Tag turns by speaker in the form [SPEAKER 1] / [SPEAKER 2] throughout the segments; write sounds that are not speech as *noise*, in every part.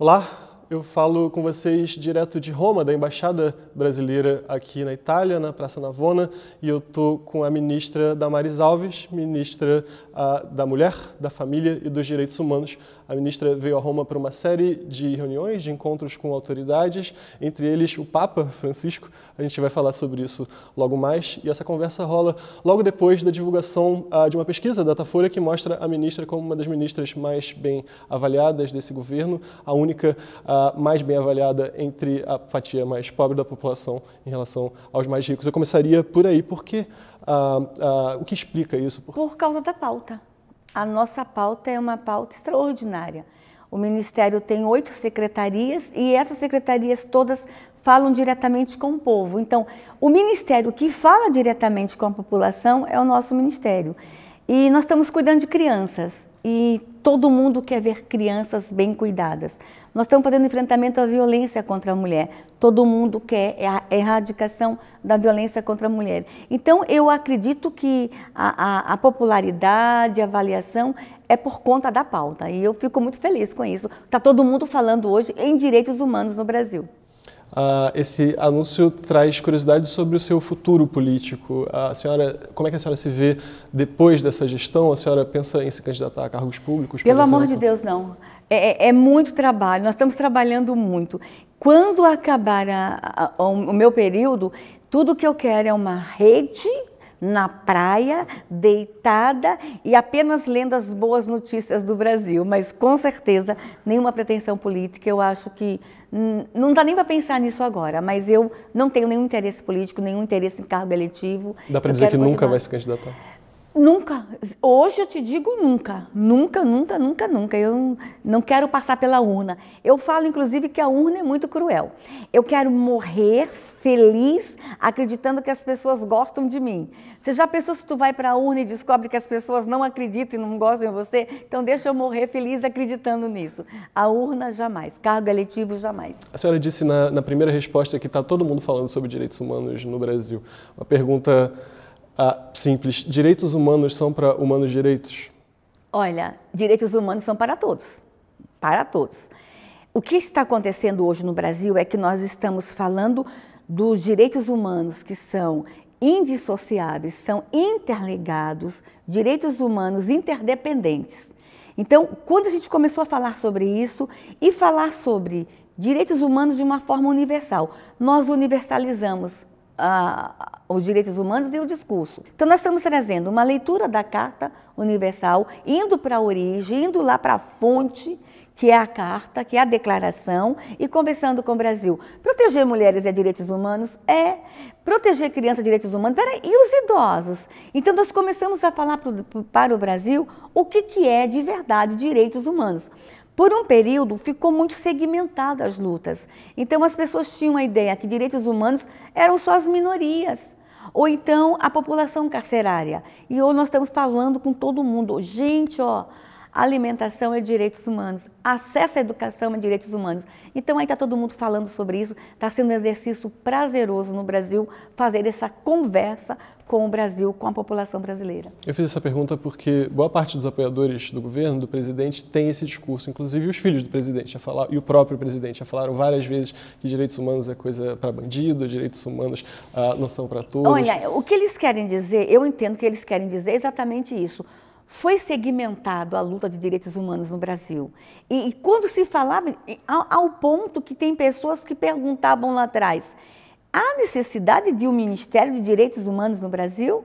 [SPEAKER 1] Olá, eu falo com vocês direto de Roma, da Embaixada Brasileira aqui na Itália, na Praça Navona, e eu estou com a ministra Damaris Alves, ministra ah, da Mulher, da Família e dos Direitos Humanos a ministra veio a Roma para uma série de reuniões, de encontros com autoridades, entre eles o Papa Francisco. A gente vai falar sobre isso logo mais. E essa conversa rola logo depois da divulgação ah, de uma pesquisa da Datafolha que mostra a ministra como uma das ministras mais bem avaliadas desse governo, a única ah, mais bem avaliada entre a fatia mais pobre da população em relação aos mais ricos. Eu começaria por aí, porque ah, ah o que explica isso? Por
[SPEAKER 2] causa da pauta. A nossa pauta é uma pauta extraordinária. O Ministério tem oito secretarias e essas secretarias todas falam diretamente com o povo. Então, o Ministério que fala diretamente com a população é o nosso Ministério. E nós estamos cuidando de crianças. E Todo mundo quer ver crianças bem cuidadas. Nós estamos fazendo enfrentamento à violência contra a mulher. Todo mundo quer a erradicação da violência contra a mulher. Então, eu acredito que a, a, a popularidade, a avaliação é por conta da pauta. E eu fico muito feliz com isso. Está todo mundo falando hoje em direitos humanos no Brasil.
[SPEAKER 1] Uh, esse anúncio traz curiosidades sobre o seu futuro político. A senhora, como é que a senhora se vê depois dessa gestão? A senhora pensa em se candidatar a cargos públicos? Pelo amor de
[SPEAKER 2] Deus, não. É, é, é, muito trabalho, nós estamos trabalhando muito. Quando acabar a, a, o meu período, tudo que eu quero é uma rede na praia, deitada e apenas lendo as boas notícias do Brasil. Mas com certeza, nenhuma pretensão política. Eu acho que hum, não dá nem para pensar nisso agora. Mas eu não tenho nenhum interesse político, nenhum interesse em cargo eletivo. Dá para dizer que continuar. nunca
[SPEAKER 1] vai se candidatar?
[SPEAKER 2] Nunca. Hoje eu te digo nunca. Nunca, nunca, nunca, nunca. Eu não quero passar pela urna. Eu falo, inclusive, que a urna é muito cruel. Eu quero morrer feliz acreditando que as pessoas gostam de mim. Você já pensou se tu vai para a urna e descobre que as pessoas não acreditam e não gostam de você? Então deixa eu morrer feliz acreditando nisso. A urna, jamais. Cargo eletivo, jamais.
[SPEAKER 1] A senhora disse na, na primeira resposta que está todo mundo falando sobre direitos humanos no Brasil. Uma pergunta ah, simples. Direitos humanos são para humanos direitos?
[SPEAKER 2] Olha, direitos humanos são para todos. Para todos. O que está acontecendo hoje no Brasil é que nós estamos falando dos direitos humanos que são indissociáveis, são interligados, direitos humanos interdependentes. Então, quando a gente começou a falar sobre isso e falar sobre direitos humanos de uma forma universal, nós universalizamos a, os direitos humanos e o discurso. Então, nós estamos trazendo uma leitura da Carta Universal, indo para a origem, indo lá para a fonte, que é a Carta, que é a declaração, e conversando com o Brasil. Proteger mulheres é direitos humanos? É. Proteger crianças é direitos humanos? Peraí, e os idosos? Então, nós começamos a falar pro, pro, para o Brasil o que, que é de verdade direitos humanos. Por um período ficou muito segmentada as lutas. Então as pessoas tinham a ideia que direitos humanos eram só as minorias ou então a população carcerária. E hoje nós estamos falando com todo mundo, gente, ó, alimentação é direitos humanos, acesso à educação é direitos humanos. Então aí está todo mundo falando sobre isso, está sendo um exercício prazeroso no Brasil fazer essa conversa com o Brasil, com a população brasileira.
[SPEAKER 1] Eu fiz essa pergunta porque boa parte dos apoiadores do governo, do presidente, tem esse discurso, inclusive os filhos do presidente já falaram, e o próprio presidente já falaram várias vezes que direitos humanos é coisa para bandido, direitos humanos ah, não são para todos. Olha,
[SPEAKER 2] o que eles querem dizer, eu entendo que eles querem dizer exatamente isso foi segmentado a luta de direitos humanos no Brasil. E, e quando se falava, ao, ao ponto que tem pessoas que perguntavam lá atrás, há necessidade de um Ministério de Direitos Humanos no Brasil?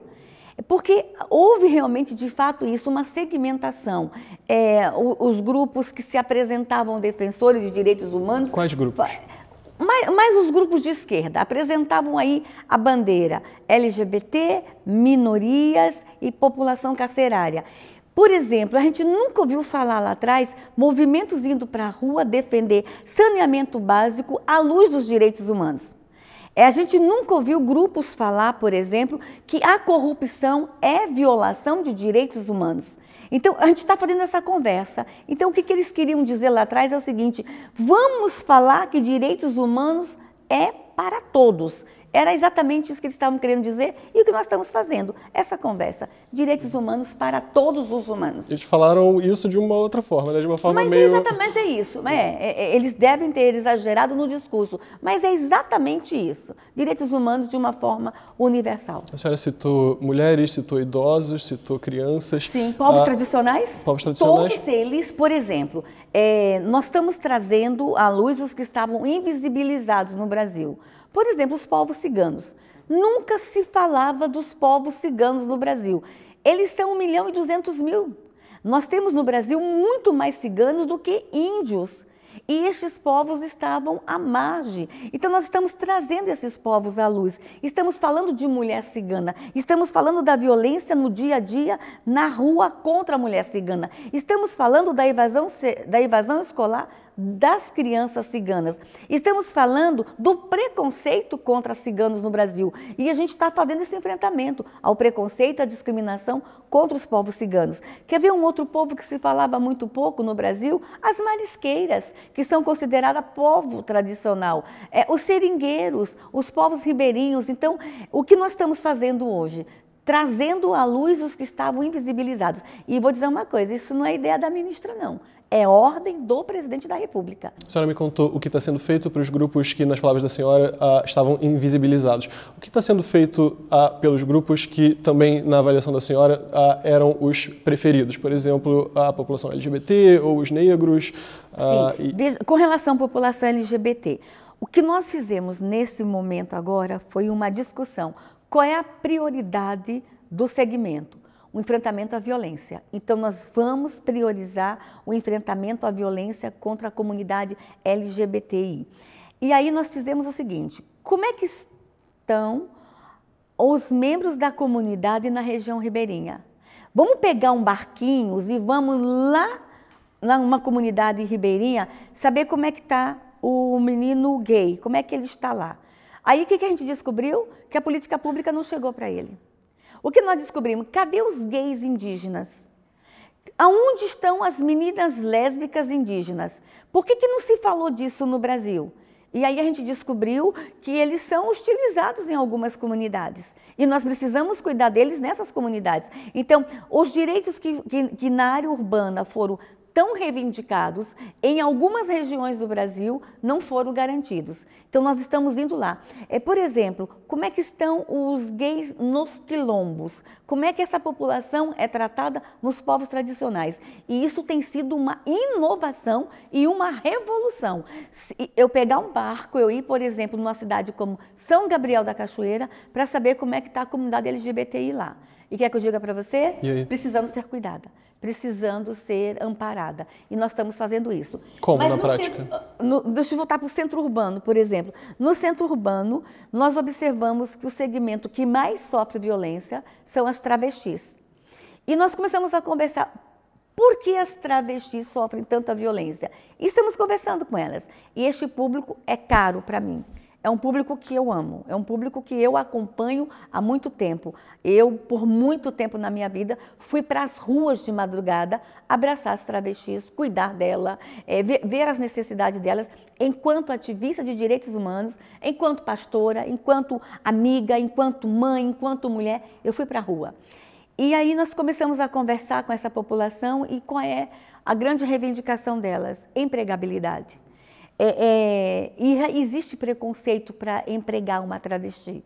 [SPEAKER 2] É porque houve realmente, de fato, isso, uma segmentação. É, os grupos que se apresentavam defensores de direitos humanos. Quais grupos? Mas os grupos de esquerda apresentavam aí a bandeira LGBT, minorias e população carcerária. Por exemplo, a gente nunca ouviu falar lá atrás movimentos indo para a rua defender saneamento básico à luz dos direitos humanos. É, a gente nunca ouviu grupos falar, por exemplo, que a corrupção é violação de direitos humanos. Então, a gente está fazendo essa conversa. Então, o que, que eles queriam dizer lá atrás é o seguinte: vamos falar que direitos humanos é para todos. Era exatamente isso que eles estavam querendo dizer e o que nós estamos fazendo, essa conversa. Direitos humanos para todos os humanos.
[SPEAKER 1] Eles falaram isso de uma outra forma, né? de uma forma mas é meio... É
[SPEAKER 2] mas é isso. É, é, é, eles devem ter exagerado no discurso, mas é exatamente isso. Direitos humanos de uma forma universal.
[SPEAKER 1] A senhora citou mulheres, citou idosos, citou crianças. Sim, povos ah, tradicionais. Povos tradicionais. Todos
[SPEAKER 2] eles, por exemplo, é, nós estamos trazendo à luz os que estavam invisibilizados no Brasil por exemplo, os povos ciganos. Nunca se falava dos povos ciganos no Brasil. Eles são 1 milhão e 200 mil. Nós temos no Brasil muito mais ciganos do que índios. E estes povos estavam à margem. Então, nós estamos trazendo esses povos à luz. Estamos falando de mulher cigana. Estamos falando da violência no dia a dia, na rua, contra a mulher cigana. Estamos falando da evasão, da evasão escolar das crianças ciganas. Estamos falando do preconceito contra ciganos no Brasil e a gente está fazendo esse enfrentamento ao preconceito, à discriminação contra os povos ciganos. Quer ver um outro povo que se falava muito pouco no Brasil? As marisqueiras, que são consideradas povo tradicional, é, os seringueiros, os povos ribeirinhos. Então, o que nós estamos fazendo hoje? trazendo à luz os que estavam invisibilizados. E vou dizer uma coisa, isso não é ideia da ministra, não é ordem do presidente da República.
[SPEAKER 1] A senhora me contou o que está sendo feito para os grupos que, nas palavras da senhora, ah, estavam invisibilizados. O que está sendo feito ah, pelos grupos que também, na avaliação da senhora, ah, eram os preferidos? Por exemplo, a população LGBT ou os negros? Sim. E...
[SPEAKER 2] Com relação à população LGBT, o que nós fizemos nesse momento agora foi uma discussão. Qual é a prioridade do segmento? o enfrentamento à violência. Então, nós vamos priorizar o enfrentamento à violência contra a comunidade LGBTI. E aí nós fizemos o seguinte: como é que estão os membros da comunidade na região ribeirinha? Vamos pegar um barquinho e vamos lá numa comunidade ribeirinha saber como é que está o menino gay, como é que ele está lá. Aí o que, que a gente descobriu? Que a política pública não chegou para ele. O que nós descobrimos? Cadê os gays indígenas? Aonde estão as meninas lésbicas indígenas? Por que, que não se falou disso no Brasil? E aí a gente descobriu que eles são hostilizados em algumas comunidades. E nós precisamos cuidar deles nessas comunidades. Então, os direitos que, que, que na área urbana foram tão reivindicados em algumas regiões do Brasil não foram garantidos. Então nós estamos indo lá. É, por exemplo, como é que estão os gays nos quilombos? Como é que essa população é tratada nos povos tradicionais? E isso tem sido uma inovação e uma revolução. Se eu pegar um barco, eu ir, por exemplo, numa cidade como São Gabriel da Cachoeira para saber como é que está a comunidade LGBTI lá. E quer que eu diga para você? Precisando ser cuidada, precisando ser amparada. E nós estamos fazendo isso. Como Mas na prática? Centro, no, deixa eu voltar para o centro urbano, por exemplo. No centro urbano, nós observamos que o segmento que mais sofre violência são as travestis. E nós começamos a conversar. Por que as travestis sofrem tanta violência? E estamos conversando com elas. E este público é caro para mim é um público que eu amo, é um público que eu acompanho há muito tempo. Eu, por muito tempo na minha vida, fui para as ruas de madrugada abraçar as travestis, cuidar dela, é, ver, ver as necessidades delas, enquanto ativista de direitos humanos, enquanto pastora, enquanto amiga, enquanto mãe, enquanto mulher, eu fui para a rua. E aí nós começamos a conversar com essa população e qual é a grande reivindicação delas? Empregabilidade. É, é, e existe preconceito para empregar uma travesti.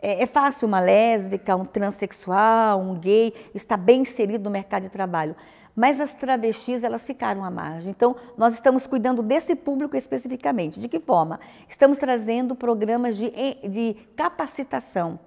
[SPEAKER 2] É, é, fácil uma lésbica, um transexual, um gay, está bem inserido no mercado de trabalho. Mas as travestis, elas ficaram à margem. Então, nós estamos cuidando desse público especificamente. De que forma? Estamos trazendo programas de, de capacitação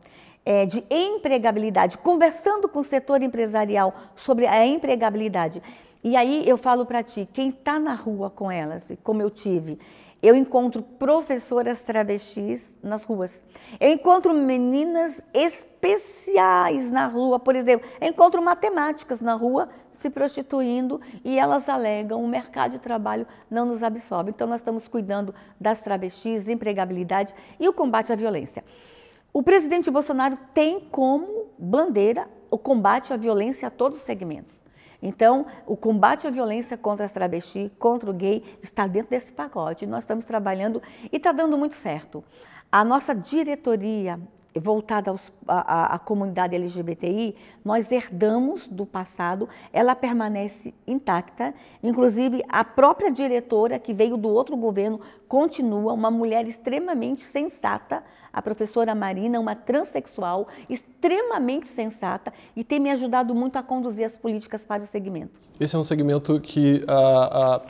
[SPEAKER 2] é, de empregabilidade, conversando com o setor empresarial sobre a empregabilidade. E aí eu falo para ti, quem está na rua com elas, como eu tive, eu encontro professoras travestis nas ruas. Eu encontro meninas especiais na rua, por exemplo. Eu encontro matemáticas na rua se prostituindo e elas alegam o mercado de trabalho não nos absorve. Então nós estamos cuidando das travestis, empregabilidade e o combate à violência. O presidente Bolsonaro tem como bandeira o combate à violência a todos os segmentos. Então, o combate à violência contra as travesti, contra o gay, está dentro desse pacote. Nós estamos trabalhando e está dando muito certo. A nossa diretoria voltada à comunidade LGBTI, nós herdamos do passado, ela permanece intacta. Inclusive, a própria diretora, que veio do outro governo, continua, uma mulher extremamente sensata, a professora Marina, uma transexual extremamente sensata e tem me ajudado muito a conduzir as políticas para o segmento.
[SPEAKER 1] Esse é um segmento que,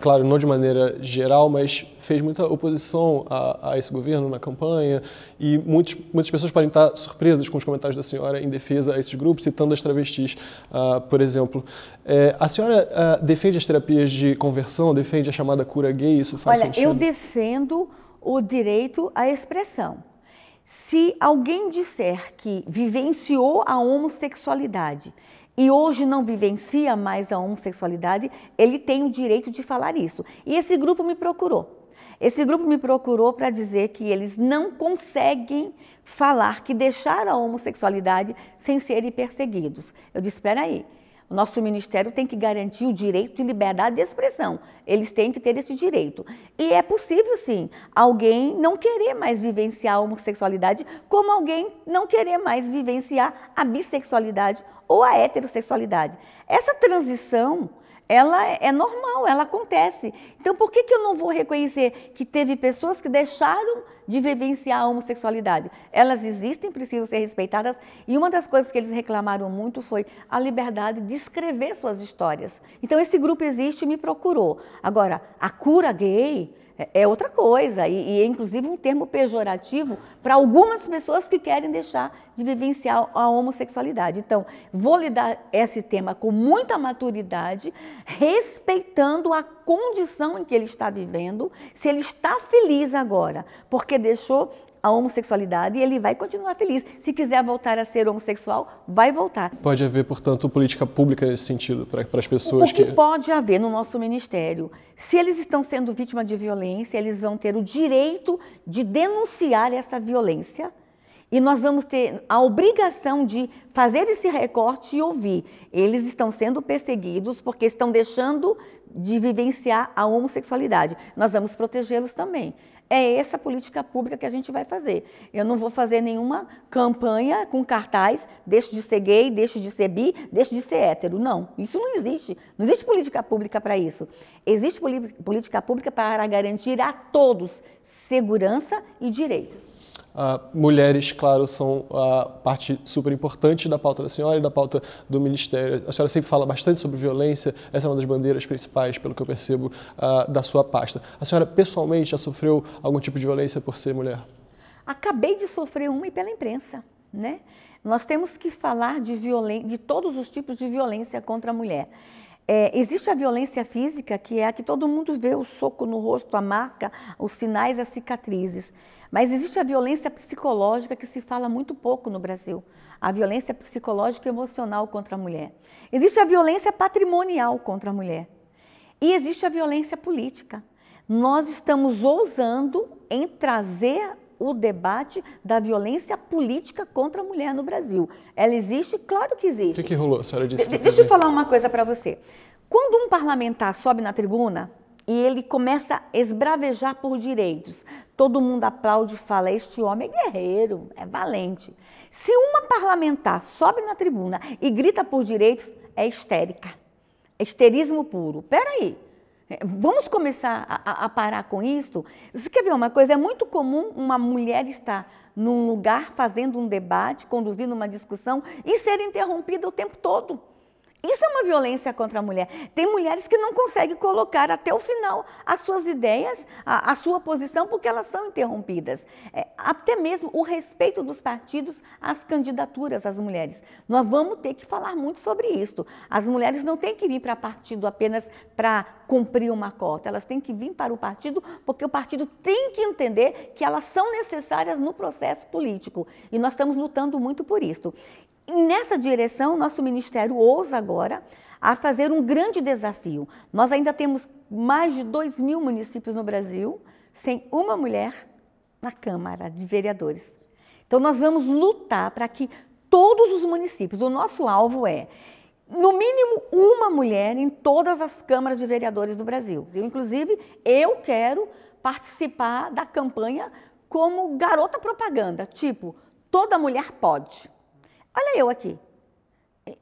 [SPEAKER 1] claro, não de maneira geral, mas fez muita oposição a, a esse governo na campanha e muitos, muitas pessoas podem estar surpresas com os comentários da senhora em defesa a esses grupos, citando as travestis, uh, por exemplo. É, a senhora uh, defende as terapias de conversão, defende a chamada cura gay? Isso faz Olha, sentido? eu
[SPEAKER 2] defendo o direito à expressão. Se alguém disser que vivenciou a homossexualidade e hoje não vivencia mais a homossexualidade, ele tem o direito de falar isso. E esse grupo me procurou. Esse grupo me procurou para dizer que eles não conseguem falar que deixaram a homossexualidade sem serem perseguidos. Eu disse: espera aí. O nosso ministério tem que garantir o direito de liberdade de expressão. Eles têm que ter esse direito. E é possível, sim, alguém não querer mais vivenciar a homossexualidade, como alguém não querer mais vivenciar a bissexualidade ou a heterossexualidade. Essa transição ela é, é normal, ela acontece. Então, por que, que eu não vou reconhecer que teve pessoas que deixaram de vivenciar a homossexualidade? Elas existem, precisam ser respeitadas. E uma das coisas que eles reclamaram muito foi a liberdade de escrever suas histórias. Então, esse grupo existe e me procurou. Agora, a cura gay é, é outra coisa, e, e, é inclusive um termo pejorativo para algumas pessoas que querem deixar de vivenciar a homossexualidade. Então, vou lidar esse tema com muita maturidade, respeitando a condição em que ele está vivendo, se ele está feliz agora, porque deixou a homossexualidade e ele vai continuar feliz. Se quiser voltar a ser homossexual, vai voltar.
[SPEAKER 1] Pode haver, portanto, política pública nesse sentido para as pessoas o que, que
[SPEAKER 2] pode haver no nosso ministério. Se eles estão sendo vítima de violência, eles vão ter o direito de denunciar essa violência e nós vamos ter a obrigação de fazer esse recorte e ouvir. Eles estão sendo perseguidos porque estão deixando de vivenciar a homossexualidade. Nós vamos protegê-los também. É essa política pública que a gente vai fazer. Eu não vou fazer nenhuma campanha com cartaz, deixe de ser gay, deixe de ser bi, deixe de ser hétero. Não, isso não existe. Não existe política pública para isso. Existe política pública para garantir a todos segurança e direitos.
[SPEAKER 1] Uh, mulheres, claro, são a parte super importante da pauta da senhora e da pauta do Ministério. A senhora sempre fala bastante sobre violência, essa é uma das bandeiras principais, pelo que eu percebo, uh, da sua pasta. A senhora pessoalmente já sofreu algum tipo de violência por ser mulher?
[SPEAKER 2] Acabei de sofrer uma e pela imprensa. Né? Nós temos que falar de, de todos os tipos de violência contra a mulher. É, existe a violência física, que é a que todo mundo vê o soco no rosto, a marca, os sinais, as cicatrizes. Mas existe a violência psicológica, que se fala muito pouco no Brasil. A violência psicológica e emocional contra a mulher. Existe a violência patrimonial contra a mulher. E existe a violência política. Nós estamos ousando em trazer o debate da violência política contra a mulher no Brasil. Ela existe? Claro que existe. O que, que rolou?
[SPEAKER 1] A senhora disse. De deixa eu falar
[SPEAKER 2] uma coisa para você. Quando um parlamentar sobe na tribuna e ele começa a esbravejar por direitos, todo mundo aplaude e fala: este homem é guerreiro, é valente. Se uma parlamentar sobe na tribuna e grita por direitos, é histérica. É histerismo puro. Peraí, é, vamos começar a, a, parar com isso? Você quer ver uma coisa? É muito comum uma mulher estar num lugar fazendo um debate, conduzindo uma discussão e ser interrompida o tempo todo. Isso é uma violência contra a mulher. Tem mulheres que não conseguem colocar até o final as suas ideias, a, a sua posição, porque elas são interrompidas. É, até mesmo o respeito dos partidos às candidaturas às mulheres. Nós vamos ter que falar muito sobre isso. As mulheres não têm que vir para partido apenas para cumprir uma cota, elas têm que vir para o partido porque o partido tem que entender que elas são necessárias no processo político. E nós estamos lutando muito por isso. E nessa direção, nosso ministério ousa agora a fazer um grande desafio. Nós ainda temos mais de 2 mil municípios no Brasil sem uma mulher na Câmara de Vereadores. Então, nós vamos lutar para que todos os municípios, o nosso alvo é no mínimo uma mulher em todas as câmaras de vereadores do Brasil. Eu, inclusive, eu quero participar da campanha como garota propaganda, tipo, toda mulher pode. Olha eu aqui.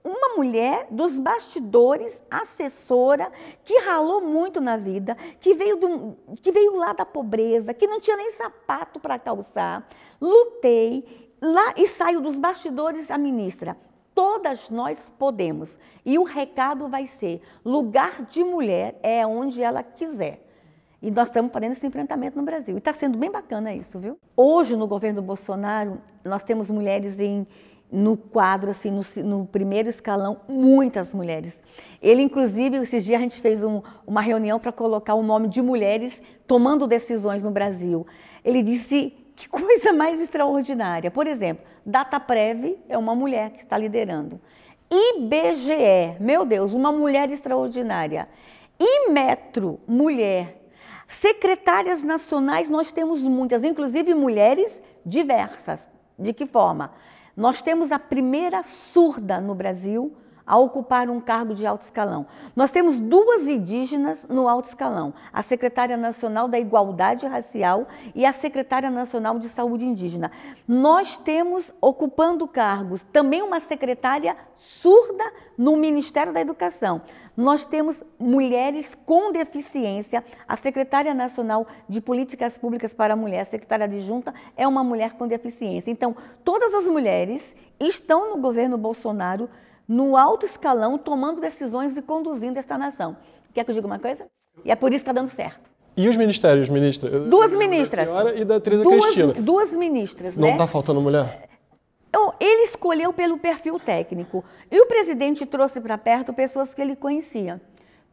[SPEAKER 2] Uma mulher dos bastidores, assessora, que ralou muito na vida, que veio, do, que veio lá da pobreza, que não tinha nem sapato para calçar. Lutei lá e saio dos bastidores a ministra. Todas nós podemos. E o recado vai ser: lugar de mulher é onde ela quiser. E nós estamos fazendo esse enfrentamento no Brasil. E está sendo bem bacana isso, viu? Hoje, no governo Bolsonaro, nós temos mulheres em no quadro, assim, no, no, primeiro escalão, muitas mulheres. Ele, inclusive, esses dias a gente fez um, uma reunião para colocar o nome de mulheres tomando decisões no Brasil. Ele disse que coisa mais extraordinária. Por exemplo, Dataprev é uma mulher que está liderando. IBGE, meu Deus, uma mulher extraordinária. Imetro, mulher. Secretárias nacionais, nós temos muitas, inclusive mulheres diversas. De que forma? Nós temos a primeira surda no Brasil a ocupar um cargo de alto escalão. Nós temos duas indígenas no alto escalão, a secretária nacional da Igualdade Racial e a secretária nacional de Saúde Indígena. Nós temos ocupando cargos também uma secretária surda no Ministério da Educação. Nós temos mulheres com deficiência, a secretária nacional de Políticas Públicas para a Mulher, a secretária adjunta é uma mulher com deficiência. Então, todas as mulheres estão no governo Bolsonaro no alto escalão, tomando decisões e conduzindo esta nação. Quer que eu diga uma coisa? E é por isso que está dando certo.
[SPEAKER 1] E os ministérios, ministra? Duas ministras. Da senhora e da Teresa duas, Cristina.
[SPEAKER 2] Duas ministras, Não está né? Tá
[SPEAKER 1] faltando mulher?
[SPEAKER 2] Então, ele escolheu pelo perfil técnico. E o presidente trouxe para perto pessoas que ele conhecia.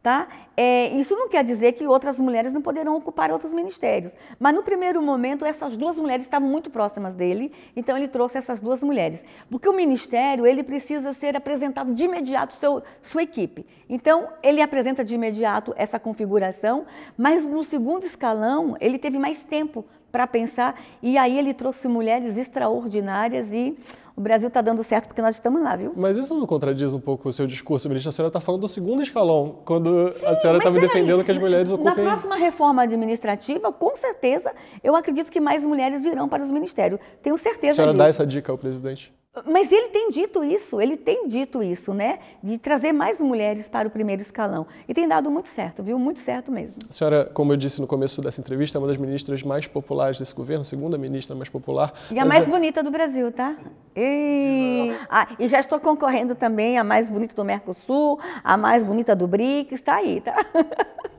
[SPEAKER 2] Tá? É, isso não quer dizer que outras mulheres não poderão ocupar outros ministérios, mas no primeiro momento essas duas mulheres estavam muito próximas dele, então ele trouxe essas duas mulheres, porque o ministério ele precisa ser apresentado de imediato seu, sua equipe. Então ele apresenta de imediato essa configuração, mas no segundo escalão ele teve mais tempo para pensar e aí ele trouxe mulheres extraordinárias e o Brasil está dando certo porque nós estamos lá, viu?
[SPEAKER 1] Mas isso não contradiz um pouco o seu discurso, ministra? A senhora está falando do segundo escalão, quando Sim, a senhora tá estava defendendo que as mulheres ocupem... Na próxima
[SPEAKER 2] reforma administrativa, com certeza, eu acredito que mais mulheres virão para os ministérios. Tenho certeza disso. A senhora disso. dá essa
[SPEAKER 1] dica ao presidente?
[SPEAKER 2] Mas ele tem dito isso, ele tem dito isso, né? De trazer mais mulheres para o primeiro escalão. E tem dado muito certo, viu? Muito certo mesmo. A
[SPEAKER 1] senhora, como eu disse no começo dessa entrevista, é uma das ministras mais populares desse governo, segunda ministra mais popular. E a mais é...
[SPEAKER 2] bonita do Brasil, tá? E... Ah, e já estou concorrendo também a mais bonita do Mercosul, a mais bonita do BRICS, está aí, tá?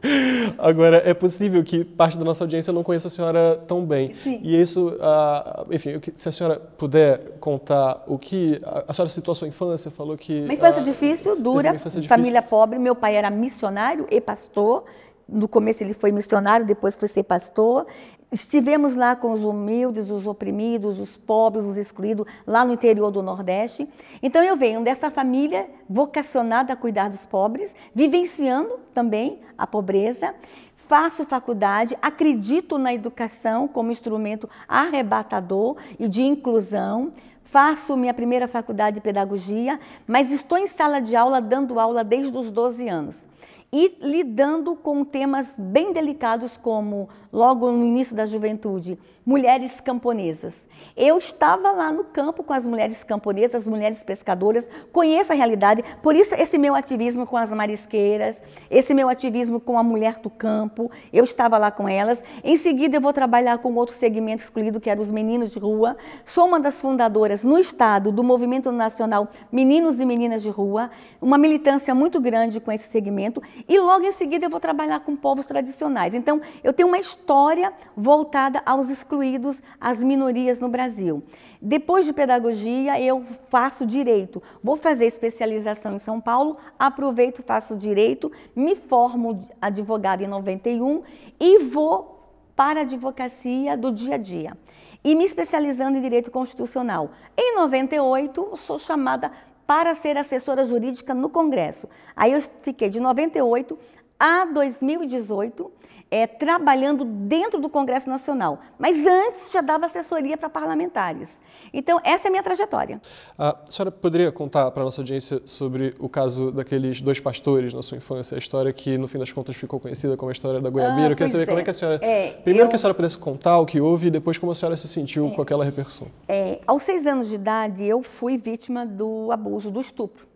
[SPEAKER 1] *laughs* Agora, é possível que parte da nossa audiência não conheça a senhora tão bem. Sim. E isso, ah, enfim, se a senhora puder contar o que. A senhora citou a sua infância, falou que. Uma infância ah, difícil, dura, infância difícil. família
[SPEAKER 2] pobre. Meu pai era missionário e pastor no começo ele foi missionário, depois foi ser pastor. Estivemos lá com os humildes, os oprimidos, os pobres, os excluídos, lá no interior do Nordeste. Então eu venho dessa família vocacionada a cuidar dos pobres, vivenciando também a pobreza, faço faculdade, acredito na educação como instrumento arrebatador e de inclusão, faço minha primeira faculdade de pedagogia, mas estou em sala de aula dando aula desde os 12 anos e lidando com temas bem delicados como logo no início da juventude, mulheres camponesas. Eu estava lá no campo com as mulheres camponesas, as mulheres pescadoras, conheço a realidade, por isso esse meu ativismo com as marisqueiras, esse meu ativismo com a mulher do campo, eu estava lá com elas. Em seguida eu vou trabalhar com outro segmento excluído que era os meninos de rua. Sou uma das fundadoras no estado do Movimento Nacional Meninos e Meninas de Rua, uma militância muito grande com esse segmento e logo em seguida eu vou trabalhar com povos tradicionais. Então, eu tenho uma história voltada aos excluídos, às minorias no Brasil. Depois de pedagogia, eu faço direito. Vou fazer especialização em São Paulo, aproveito, faço direito, me formo advogada em 91 e vou para a advocacia do dia a dia e me especializando em direito constitucional. Em 98, sou chamada para ser assessora jurídica no Congresso. Aí eu fiquei de 98 a 2018, é, trabalhando dentro do Congresso Nacional, mas antes já dava assessoria para parlamentares. Então, essa é a minha trajetória.
[SPEAKER 1] A senhora poderia contar para a nossa audiência sobre o caso daqueles dois pastores na sua infância, a história que, no fim das contas, ficou conhecida como a história da goiabeira. Ah, eu queria saber é. como é que a é. senhora... É, primeiro eu... que a senhora pudesse contar o que houve e depois como a senhora se sentiu é. com aquela repercussão.
[SPEAKER 2] É, aos seis anos de idade, eu fui vítima do abuso, do estupro.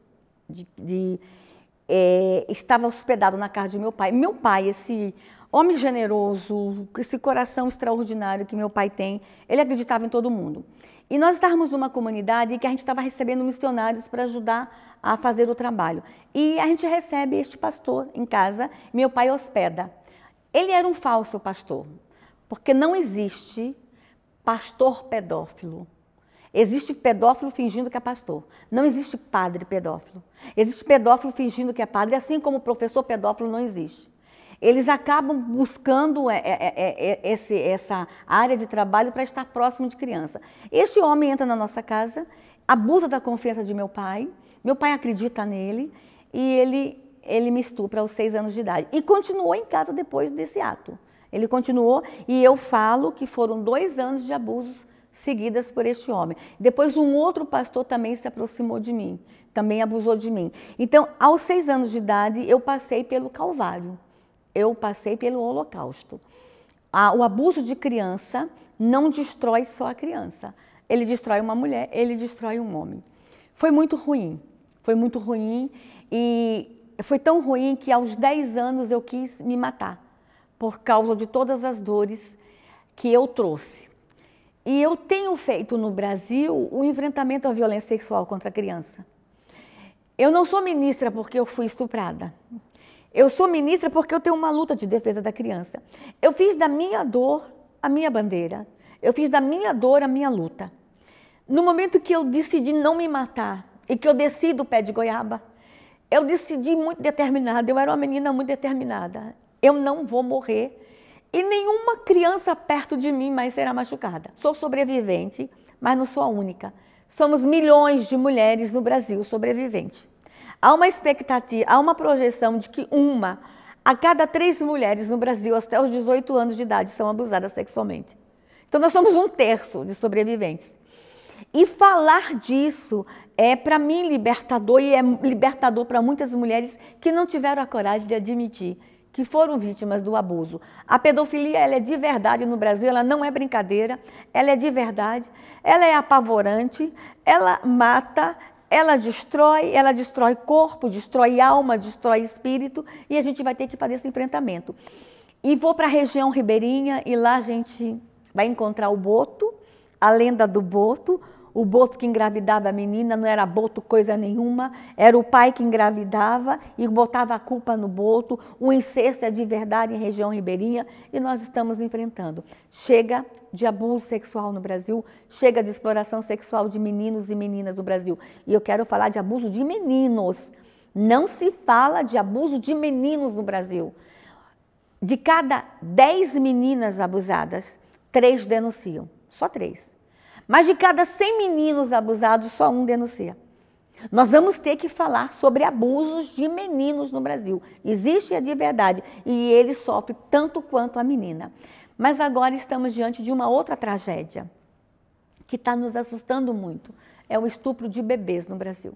[SPEAKER 2] de, de é, estava hospedado na casa de meu pai. Meu pai, esse homem generoso, esse coração extraordinário que meu pai tem, ele acreditava em todo mundo. E nós estávamos numa comunidade que a gente estava recebendo missionários para ajudar a fazer o trabalho. E a gente recebe este pastor em casa, meu pai hospeda. Ele era um falso pastor, porque não existe pastor pedófilo. Existe pedófilo fingindo que é pastor. Não existe padre pedófilo. Existe pedófilo fingindo que é padre, assim como professor pedófilo não existe. Eles acabam buscando é, é, é, esse, essa área de trabalho para estar próximo de criança. Este homem entra na nossa casa, abusa da confiança de meu pai, meu pai acredita nele e ele, ele me estupra aos seis anos de idade. E continuou em casa depois desse ato. Ele continuou e eu falo que foram dois anos de abusos seguidas por este homem. Depois um outro pastor também se aproximou de mim, também abusou de mim. Então, aos seis anos de idade, eu passei pelo Calvário, eu passei pelo Holocausto. O abuso de criança não destrói só a criança, ele destrói uma mulher, ele destrói um homem. Foi muito ruim, foi muito ruim e foi tão ruim que aos 10 anos eu quis me matar por causa de todas as dores que eu trouxe. E eu tenho feito no Brasil o enfrentamento à violência sexual contra a criança. Eu não sou ministra porque eu fui estuprada. Eu sou ministra porque eu tenho uma luta de defesa da criança. Eu fiz da minha dor a minha bandeira. Eu fiz da minha dor a minha luta. No momento que eu decidi não me matar e que eu desci do pé de goiaba, eu decidi muito determinada, eu era uma menina muito determinada. Eu não vou morrer e nenhuma criança perto de mim mais será machucada. Sou sobrevivente, mas não sou a única. Somos milhões de mulheres no Brasil sobreviventes. Há uma expectativa, há uma projeção de que uma a cada três mulheres no Brasil até os 18 anos de idade são abusadas sexualmente. Então nós somos um terço de sobreviventes. E falar disso é para mim libertador e é libertador para muitas mulheres que não tiveram a coragem de admitir que foram vítimas do abuso. A pedofilia ela é de verdade no Brasil, ela não é brincadeira, ela é de verdade, ela é apavorante, ela mata, ela destrói, ela destrói corpo, destrói alma, destrói espírito e a gente vai ter que fazer esse enfrentamento. E vou para a região ribeirinha e lá a gente vai encontrar o boto, a lenda do boto, o boto que engravidava a menina não era boto coisa nenhuma, era o pai que engravidava e botava a culpa no boto. O incesto é de verdade em região ribeirinha e nós estamos enfrentando. Chega de abuso sexual no Brasil, chega de exploração sexual de meninos e meninas no Brasil. E eu quero falar de abuso de meninos. Não se fala de abuso de meninos no Brasil. De cada 10 meninas abusadas, três denunciam, só três. Mas de cada 100 meninos abusados, só um denuncia. Nós vamos ter que falar sobre abusos de meninos no Brasil. Existe a de verdade e ele sofre tanto quanto a menina. Mas agora estamos diante de uma outra tragédia que está nos assustando muito. É o estupro de bebês no Brasil.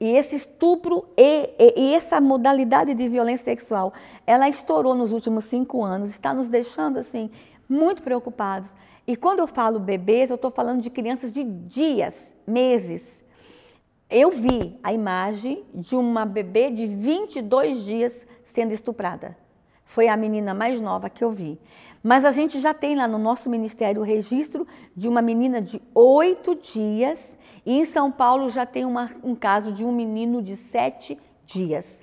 [SPEAKER 2] E esse estupro e, e, e, essa modalidade de violência sexual, ela estourou nos últimos cinco anos, está nos deixando assim muito preocupados. E quando eu falo bebês, eu estou falando de crianças de dias, meses. Eu vi a imagem de uma bebê de 22 dias sendo estuprada. Foi a menina mais nova que eu vi. Mas a gente já tem lá no nosso ministério o registro de uma menina de oito dias e em São Paulo já tem uma, um caso de um menino de sete dias.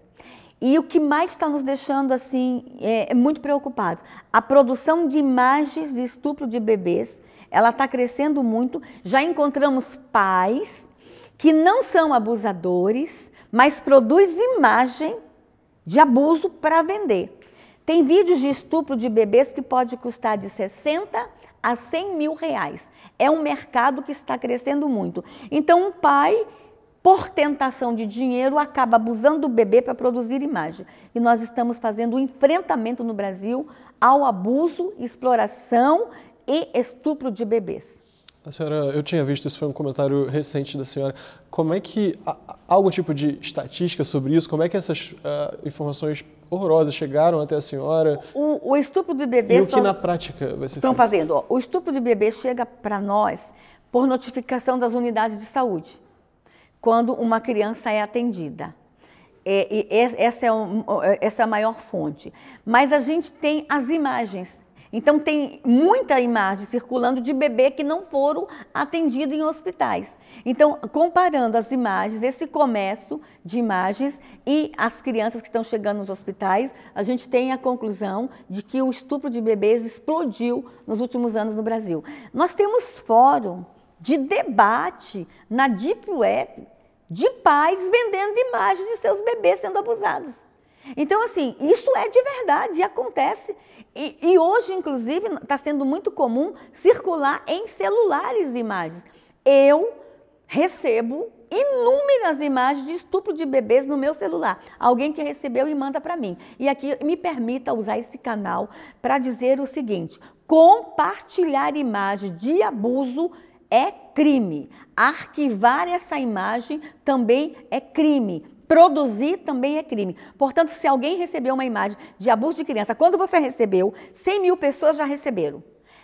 [SPEAKER 2] E o que mais está nos deixando assim é, é muito preocupados, a produção de imagens de estupro de bebês, ela está crescendo muito. Já encontramos pais que não são abusadores, mas produzem imagem de abuso para vender. Tem vídeos de estupro de bebês que pode custar de 60 a 100 mil reais. É um mercado que está crescendo muito. Então, um pai por tentação de dinheiro, acaba abusando do bebê para produzir imagem. E nós estamos fazendo um enfrentamento no Brasil ao abuso, exploração e estupro de bebês.
[SPEAKER 1] A senhora, eu tinha visto, isso foi um comentário recente da senhora. Como é que há algum tipo de estatística sobre isso? Como é que essas uh, informações horrorosas chegaram até a senhora?
[SPEAKER 2] O, o estupro de bebê. E o que na
[SPEAKER 1] prática vai ser Estão feito? fazendo.
[SPEAKER 2] Ó, o estupro de bebê chega para nós por notificação das unidades de saúde quando uma criança é atendida. É, essa, é um, é, essa é a maior fonte. Mas a gente tem as imagens. Então, tem muita imagem circulando de bebê que não foram atendidos em hospitais. Então, comparando as imagens, esse comércio de imagens e as crianças que estão chegando nos hospitais, a gente tem a conclusão de que o estupro de bebês explodiu nos últimos anos no Brasil. Nós temos fórum de debate na Deep Web de pais vendendo imagens de seus bebês sendo abusados. Então, assim, isso é de verdade, acontece. E, e hoje, inclusive, está sendo muito comum circular em celulares imagens. Eu recebo inúmeras imagens de estupro de bebês no meu celular. Alguém que recebeu e manda para mim. E aqui me permita usar esse canal para dizer o seguinte: compartilhar imagem de abuso é crime. Arquivar essa imagem também é crime. Produzir também é crime. Portanto, se alguém recebeu uma imagem de abuso de criança, quando você recebeu, 100 mil pessoas já receberam.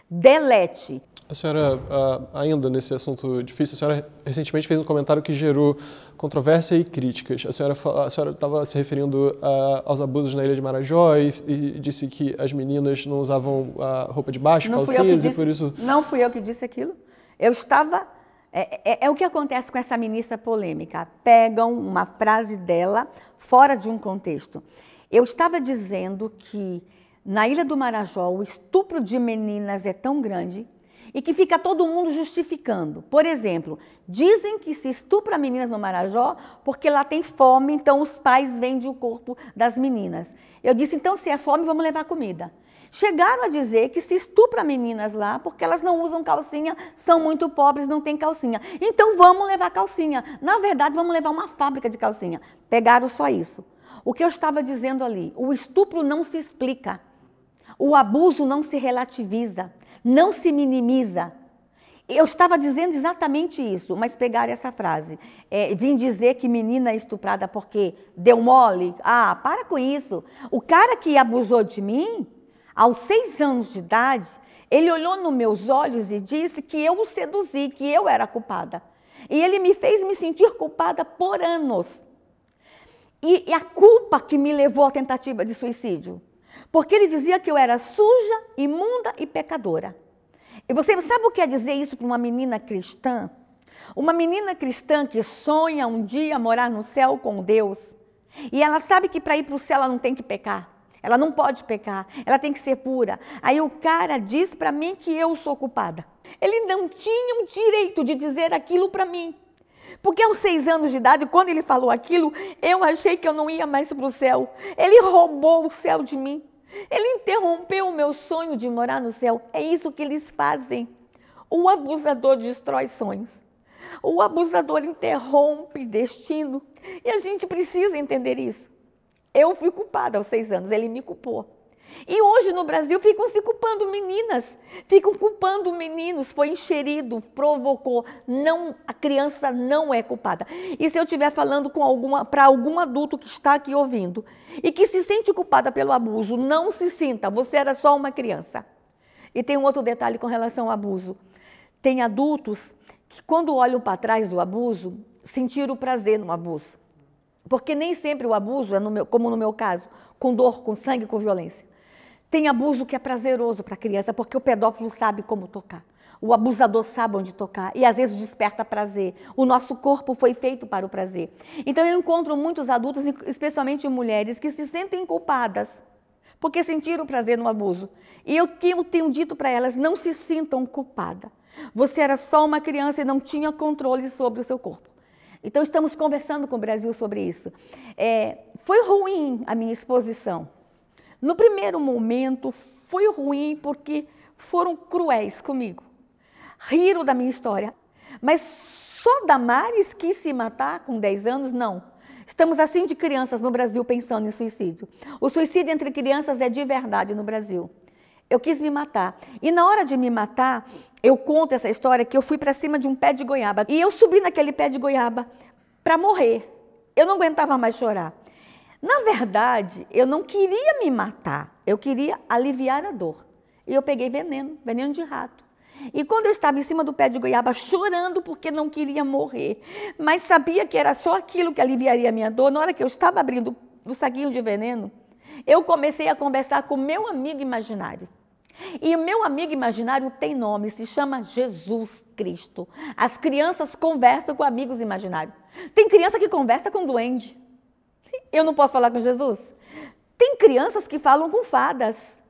[SPEAKER 1] Delete. A senhora, ah, ainda nesse assunto difícil, a senhora recentemente fez um comentário que gerou controvérsia e críticas. A senhora a senhora estava se referindo ah, aos abusos na Ilha de Marajó e, e, disse que as meninas não usavam a ah, roupa de baixo, não calcinhas, e por isso...
[SPEAKER 2] Não fui eu que disse aquilo. Eu estava. É, é, é, o que acontece com essa ministra polêmica. Pegam uma frase dela fora de um contexto. Eu estava dizendo que na Ilha do Marajó o estupro de meninas é tão grande e que fica todo mundo justificando. Por exemplo, dizem que se estupra meninas no Marajó porque lá tem fome, então os pais vendem o corpo das meninas. Eu disse, então se é fome, vamos levar comida. Chegaram a dizer que se estupra meninas lá porque elas não usam calcinha, são muito pobres, não têm calcinha. Então vamos levar calcinha. Na verdade, vamos levar uma fábrica de calcinha. Pegaram só isso. O que eu estava dizendo ali, o estupro não se explica. O abuso não se relativiza, não se minimiza. Eu estava dizendo exatamente isso, mas pegaram essa frase. É, vim dizer que menina é estuprada porque deu mole. Ah, para com isso. O cara que abusou de mim, aos seis anos de idade, ele olhou nos meus olhos e disse que eu o seduzi, que eu era culpada. E ele me fez me sentir culpada por anos. E, e a culpa que me levou à tentativa de suicídio. Porque ele dizia que eu era suja, imunda e pecadora. E você sabe o que é dizer isso para uma menina cristã? Uma menina cristã que sonha um dia morar no céu com Deus. E ela sabe que para ir para o céu ela não tem que pecar. Ela não pode pecar, ela tem que ser pura. Aí o cara diz para mim que eu sou culpada. Ele não tinha o direito de dizer aquilo para mim. Porque aos seis anos de idade, quando ele falou aquilo, eu achei que eu não ia mais para o céu. Ele roubou o céu de mim. Ele interrompeu o meu sonho de morar no céu. É isso que eles fazem. O abusador destrói sonhos. O abusador interrompe destino. E a gente precisa entender isso. Eu fui culpada aos seis anos, ele me culpou. E hoje no Brasil ficam se culpando meninas, ficam culpando meninos, foi enxerido, provocou. Não, a criança não é culpada. E se eu estiver falando alguma para algum adulto que está aqui ouvindo e que se sente culpada pelo abuso, não se sinta, você era só uma criança. E tem um outro detalhe com relação ao abuso. Tem adultos que quando olham para trás do abuso, sentiram prazer no abuso. Porque nem sempre o abuso é, no meu, como no meu caso, com dor, com sangue, com violência. Tem abuso que é prazeroso para a criança, porque o pedófilo sabe como tocar. O abusador sabe onde tocar e às vezes desperta prazer. O nosso corpo foi feito para o prazer. Então eu encontro muitos adultos, especialmente mulheres, que se sentem culpadas porque sentiram prazer no abuso. E eu que eu tenho dito para elas, não se sintam culpada. Você era só uma criança e não tinha controle sobre o seu corpo. Então, estamos conversando com o Brasil sobre isso. É, foi ruim a minha exposição. No primeiro momento, foi ruim porque foram cruéis comigo. Riram da minha história. Mas só Damares quis se matar com 10 anos? Não. Estamos assim de crianças no Brasil pensando em suicídio. O suicídio entre crianças é de verdade no Brasil. Eu quis me matar. E na hora de me matar, eu conto essa história que eu fui para cima de um pé de goiaba. E eu subi naquele pé de goiaba para morrer. Eu não aguentava mais chorar. Na verdade, eu não queria me matar. Eu queria aliviar a dor. E eu peguei veneno, veneno de rato. E quando eu estava em cima do pé de goiaba chorando porque não queria morrer, mas sabia que era só aquilo que aliviaria a minha dor, na hora que eu estava abrindo o saquinho de veneno, eu comecei a conversar com meu amigo imaginário. E o meu amigo imaginário tem nome, se chama Jesus Cristo. As crianças conversam com amigos imaginários. Tem criança que conversa com duende. Eu não posso falar com Jesus. Tem crianças que falam com fadas,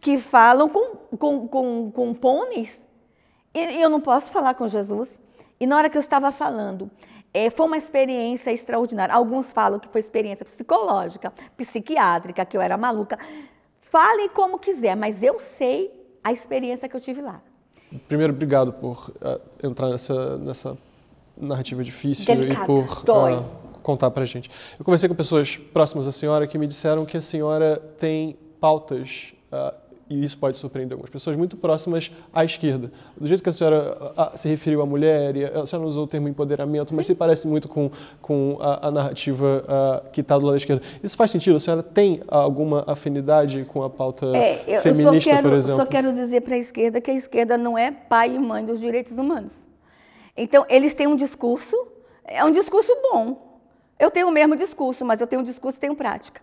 [SPEAKER 2] que falam com, com, com, com pôneis. E eu não posso falar com Jesus. E na hora que eu estava falando, é, foi uma experiência extraordinária. Alguns falam que foi experiência psicológica, psiquiátrica, que eu era maluca. Falem como quiser, mas eu sei a experiência que eu tive lá.
[SPEAKER 1] Primeiro, obrigado por uh, entrar nessa, nessa narrativa difícil e por uh, contar para gente. Eu conversei com pessoas próximas à senhora que me disseram que a senhora tem pautas uh, e isso pode surpreender algumas pessoas, muito próximas à esquerda. Do jeito que a senhora ah, ah, se referiu à mulher, e a senhora usou o termo empoderamento, mas Sim. se parece muito com, com a, a narrativa uh, que está do lado da esquerda. Isso faz sentido? A senhora tem alguma afinidade com a pauta é, eu, feminista, eu quero, por exemplo? Eu só quero
[SPEAKER 2] dizer para a esquerda que a esquerda não é pai e mãe dos direitos humanos. Então, eles têm um discurso, é um discurso bom. Eu tenho o mesmo discurso, mas eu tenho um discurso e tenho prática.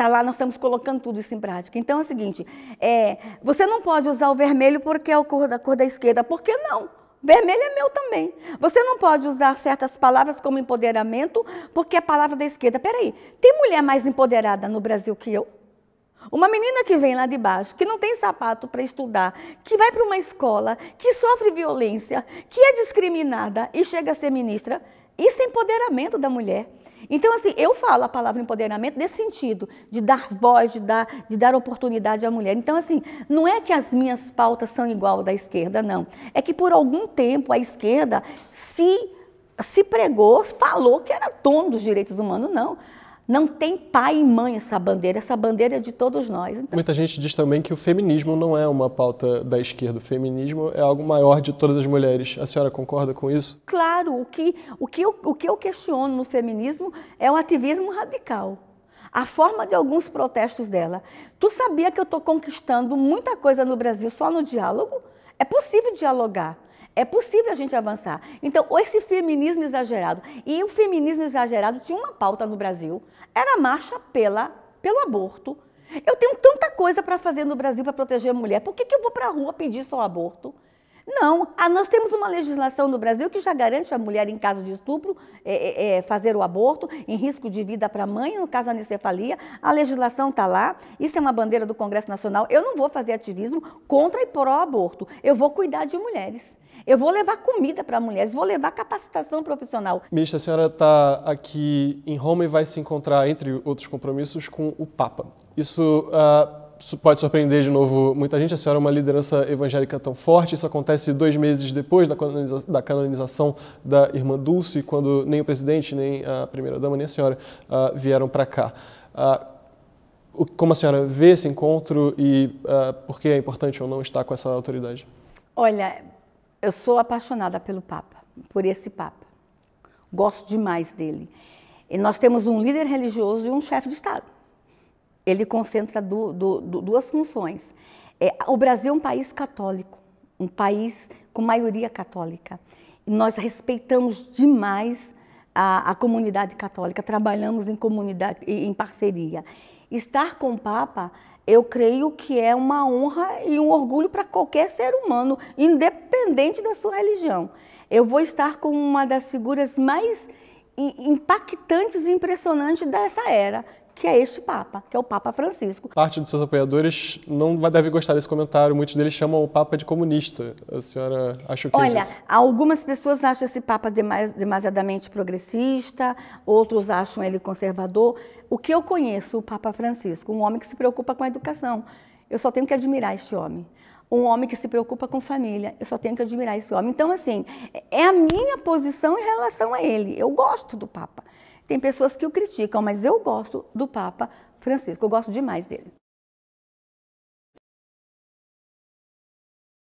[SPEAKER 2] Está lá, nós estamos colocando tudo isso em prática. Então é o seguinte: é, você não pode usar o vermelho porque é a cor da, cor da esquerda. Por que não? Vermelho é meu também. Você não pode usar certas palavras como empoderamento porque é palavra da esquerda. Peraí, tem mulher mais empoderada no Brasil que eu? Uma menina que vem lá de baixo, que não tem sapato para estudar, que vai para uma escola, que sofre violência, que é discriminada e chega a ser ministra, isso é empoderamento da mulher. Então, assim, eu falo a palavra empoderamento nesse sentido, de dar voz, de dar, de dar oportunidade à mulher. Então, assim, não é que as minhas pautas são igual da esquerda, não. É que por algum tempo a esquerda se, se pregou, falou que era dono dos direitos humanos, não. Não tem pai e mãe essa bandeira, essa bandeira é de todos nós. Então...
[SPEAKER 1] Muita gente diz também que o feminismo não é uma pauta da esquerda, o feminismo é algo maior de todas as mulheres. A senhora concorda com isso?
[SPEAKER 2] Claro, o que, o que, eu, o que eu questiono no feminismo é o ativismo radical. A forma de alguns protestos dela. Tu sabia que eu estou conquistando muita coisa no Brasil só no diálogo? É possível dialogar. É possível a gente avançar. Então, esse feminismo exagerado, e o feminismo exagerado tinha uma pauta no Brasil, era a marcha pela, pelo aborto. Eu tenho tanta coisa para fazer no Brasil para proteger a mulher, por que, que eu vou para a rua pedir só aborto? Não, ah, nós temos uma legislação no Brasil que já garante a mulher, em caso de estupro, é, é, é fazer o aborto, em risco de vida para a mãe, no caso da anencefalia. A legislação está lá, isso é uma bandeira do Congresso Nacional. Eu não vou fazer ativismo contra e pró-aborto, eu vou cuidar de mulheres. Eu vou levar comida para mulheres, vou levar capacitação profissional.
[SPEAKER 1] Ministra, a senhora está aqui em Roma e vai se encontrar, entre outros compromissos, com o Papa. Isso uh, pode surpreender de novo muita gente. A senhora é uma liderança evangélica tão forte. Isso acontece dois meses depois da, canoniza da canonização da irmã Dulce, quando nem o presidente, nem a primeira-dama, nem a senhora uh, vieram para cá. Uh, como a senhora vê esse encontro e uh, por que é importante ou não estar com essa autoridade?
[SPEAKER 2] Olha, eu sou apaixonada pelo Papa, por esse Papa. Gosto demais dele. E nós temos um líder religioso e um chefe de Estado. Ele concentra du, du, du, duas funções. É, o Brasil é um país católico, um país com maioria católica. E nós respeitamos demais a, a, comunidade católica, trabalhamos em comunidade, em parceria. Estar com o Papa eu creio que é uma honra e um orgulho para qualquer ser humano, independente da sua religião. Eu vou estar com uma das figuras mais impactantes e impressionantes dessa era, que é este Papa, que é o Papa Francisco.
[SPEAKER 1] Parte dos seus apoiadores não vai deve gostar desse comentário, muitos deles chamam o Papa de comunista. A senhora acha o que é Olha, é
[SPEAKER 2] algumas pessoas acham esse Papa demais, demasiadamente progressista, outros acham ele conservador. O que eu conheço, o Papa Francisco, um homem que se preocupa com a educação. Eu só tenho que admirar este homem um homem que se preocupa com família. Eu só tenho que admirar esse homem. Então, assim, é a minha posição em relação a ele. Eu gosto do Papa. Tem pessoas que o criticam, mas eu gosto do Papa Francisco, eu gosto demais dele.